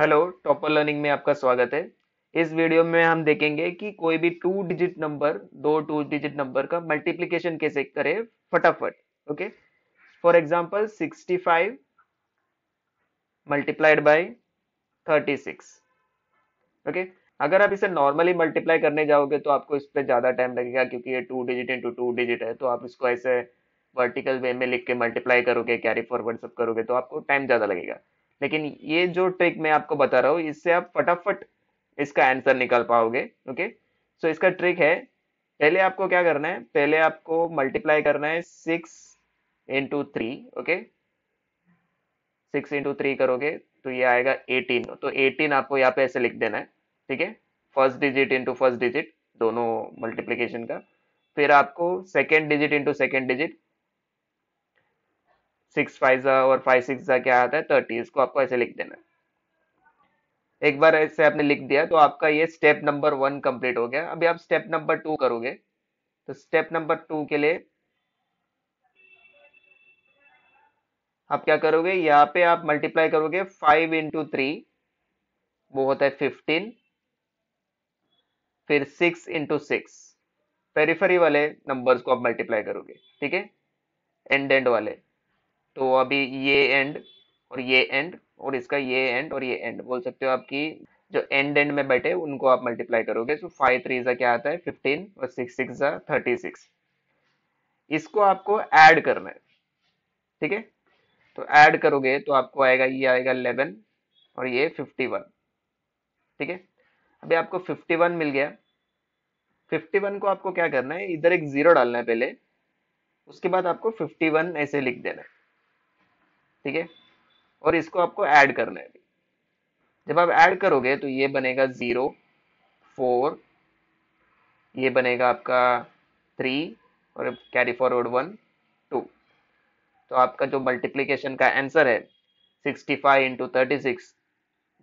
Hello topper learning में आपका स्वागत है इस वीडियो में हम देखेंगे कि कोई भी टू डिजिट नंबर दो टू डिजिट नंबर का मल्टीप्लीकेशन कैसे करें फटाफट okay for example 65 multiplied by 36 okay अगर आप इसे नॉर्मली मल्टीप्लाई करने जाओगे तो आपको इस पर ज़्यादा टाइम लगेगा क्योंकि ये two digit into two digit है तो आप इसको ऐसे वर्टिकल वे में लिख के मल्टीप्लाई करोगे कैरी फॉरवर्ड सब करोगे तो आपको टाइम ज़्यादा लगेगा लेकिन ये जो ट्रिक मैं आपको बता रहा हूँ इससे आप फटाफट इसका आंसर निकाल पाओगे ओके सो इसका ट्रिक है पहले आपको क्या करना है पहले आपको मल्टीप्लाई करना है six into three okay six into three करोगे तो ये आएगा एटीन तो एटीन आपको यहाँ पे ऐसे लिख देना है ठीक है first digit into first digit दोनों मल्टीप्लीकेशन का फिर आपको second digit into second digit six five ज़ा और फाइव सिक्स ज़ा क्या आता है थर्टी इसको आपको ऐसे लिख देना है एक बार ऐसे आपने लिख दिया तो आपका ये स्टेप नंबर वन कंप्लीट हो गया अभी आप स्टेप नंबर टू करोगे तो स्टेप नंबर टू के लिए आप क्या करोगे यहाँ पे आप मल्टीप्लाई करोगे फाइव इंटू थ्री वो होता है फिफ्टीन फिर सिक्स इंटू सिक्स पेरीफरी वाले नंबर्स को आप मल्टीप्लाई करोगे ठीक है एंड एंड वाले तो अभी ये एंड और ये एंड और इसका ये एंड और ये एंड बोल सकते हो आपकी जो एंड एंड में बैठे उनको आप मल्टीप्लाई करोगे सो फाइव थ्री ज़ा क्या आता है फिफ्टीन और सिक्स सिक्स ज़ा थर्टी सिक्स इसको आपको ऐड करना है ठीक है तो ऐड करोगे तो आपको आएगा ये आएगा इलेवन और ये फिफ्टी वन ठीक है अभी आपको फिफ्टी वन मिल गया फिफ्टी वन को आपको क्या करना है इधर एक जीरो डालना है पहले उसके बाद आपको फिफ्टी वन ऐसे लिख देना है ठीक है और इसको आपको ऐड करना है जब आप ऐड करोगे तो ये बनेगा ज़ीरो फोर ये बनेगा आपका थ्री और कैरी फॉरवर्ड वन टू तो आपका जो मल्टीप्लीकेशन का आंसर है sixty five into thirty six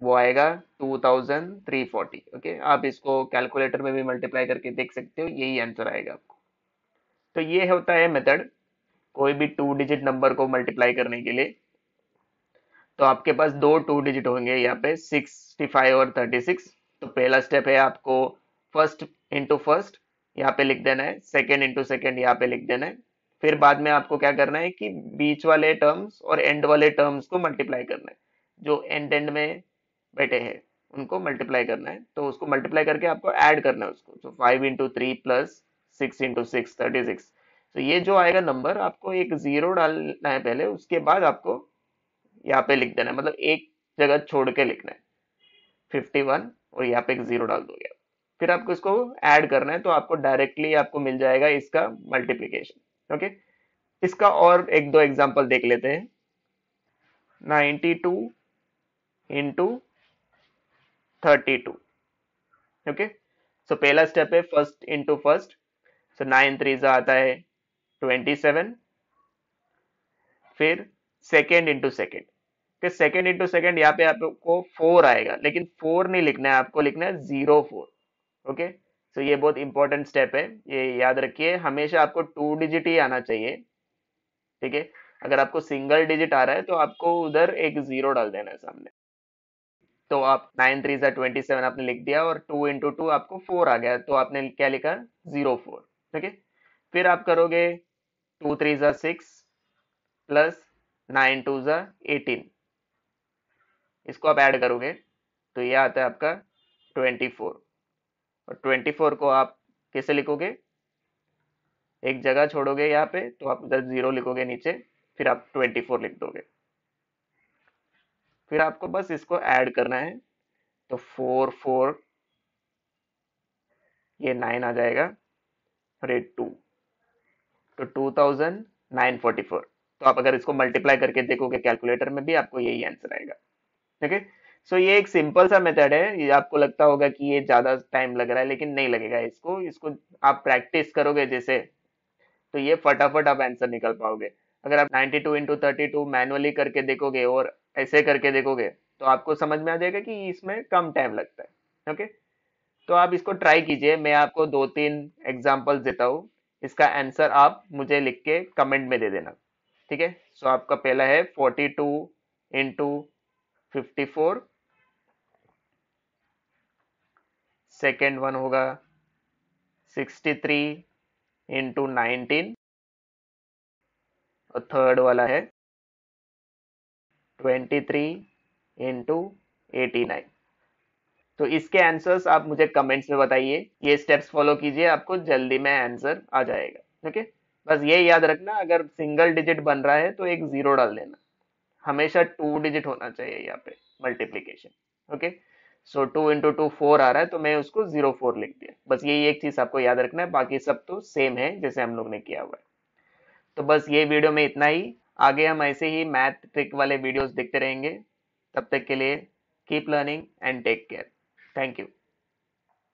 वो आएगा two thousand three forty okay आप इसको कैलकुलेटर में भी मल्टीप्लाई करके देख सकते हो यही आंसर आएगा आपको तो ये होता है मेथड कोई भी टू डिजिट नंबर को मल्टीप्लाई करने के लिए तो आपके पास दो टू डिजिट होंगे यहाँ पे 65 और 36 तो पहला स्टेप है आपको फर्स्ट इंटू फर्स्ट यहाँ पे लिख देना है सेकेंड इंटू सेकेंड यहाँ पे लिख देना है फिर बाद में आपको क्या करना है कि बीच वाले टर्म्स और एंड वाले टर्म्स को मल्टीप्लाई करना है जो एंड एंड में बैठे हैं उनको मल्टीप्लाई करना है तो उसको मल्टीप्लाई करके आपको ऐड करना है उसको तो five into three plus six into six thirty six तो ये जो आएगा नंबर आपको एक जीरो डालना है पहले उसके बाद आपको यहाँ पे लिख देना है मतलब एक जगह छोड़ के लिखना है 51 और यहाँ पे एक जीरो डाल दोगे फिर आपको इसको ऐड करना है तो आपको डायरेक्टली आपको मिल जाएगा इसका मल्टीप्लीकेशन ओके इसका और एक दो एग्जाम्पल देख लेते हैं 92 two into thirty two okay so पहला स्टेप है first into first so nine three आता है ट्वेंटी सेवन फिर second into second second into second यहाँ पे आपको फोर आएगा लेकिन फोर नहीं लिखना है आपको लिखना है जीरो फोर ओके सो ये बहुत इंपॉर्टेंट स्टेप है ये याद रखिए हमेशा आपको टू डिजिट ही आना चाहिए ठीक है अगर आपको सिंगल डिजिट आ रहा है तो आपको उधर एक जीरो डाल देना है सामने तो आप नाइन थ्री सा ट्वेंटी सेवन आपने लिख दिया और टू इंटू टू आपको फोर आ गया तो आपने क्या लिखा जीरो फोर ठीक है फिर आप करोगे टू थ्री सा सिक्स प्लस नाइन टू ज एटीन इसको आप ऐड करोगे तो ये आता है आपका ट्वेंटी फोर और ट्वेंटी फोर को आप कैसे लिखोगे एक जगह छोड़ोगे यहाँ पे तो आप इधर ज़ीरो लिखोगे नीचे फिर आप ट्वेंटी फोर लिख दोगे फिर आपको बस इसको ऐड करना है तो फोर फोर ये नाइन आ जाएगा और ये टू तो two thousand nine forty four तो आप अगर इसको मल्टीप्लाई करके देखोगे कैलकुलेटर में भी आपको यही आंसर आएगा ठीक है सो ये एक सिंपल सा मेथड है ये आपको लगता होगा कि ये ज़्यादा टाइम लग रहा है लेकिन नहीं लगेगा इसको इसको आप प्रैक्टिस करोगे जैसे तो ये फटाफट आप आंसर निकल पाओगे अगर आप 92 टू इंटू थर्टी मैनुअली करके देखोगे और ऐसे करके देखोगे तो आपको समझ में आ जाएगा कि इसमें कम टाइम लगता है ओके तो आप इसको ट्राई कीजिए मैं आपको दो तीन एग्जाम्पल देता हूँ इसका आंसर आप मुझे लिख के कमेंट में दे देना ठीक है सो आपका पहला है forty two into fifty four second one होगा सिक्सटी थ्री इंटू नाइनटीन और थर्ड वाला है twenty three into eighty nine तो इसके आंसर्स आप मुझे कमेंट्स में बताइए ये स्टेप्स फॉलो कीजिए आपको जल्दी में आंसर आ जाएगा ओके okay? बस ये याद रखना अगर सिंगल डिजिट बन रहा है तो एक जीरो डाल देना हमेशा टू डिजिट होना चाहिए यहाँ पे multiplication okay so two into two four आ रहा है तो मैं उसको जीरो फोर लिख दिया बस यही एक चीज आपको याद रखना है बाकी सब तो सेम है जैसे हम लोग ने किया हुआ है तो बस ये वीडियो में इतना ही आगे हम ऐसे ही मैथ ट्रिक वाले वीडियोस देखते रहेंगे तब तक के लिए keep learning and take care thank you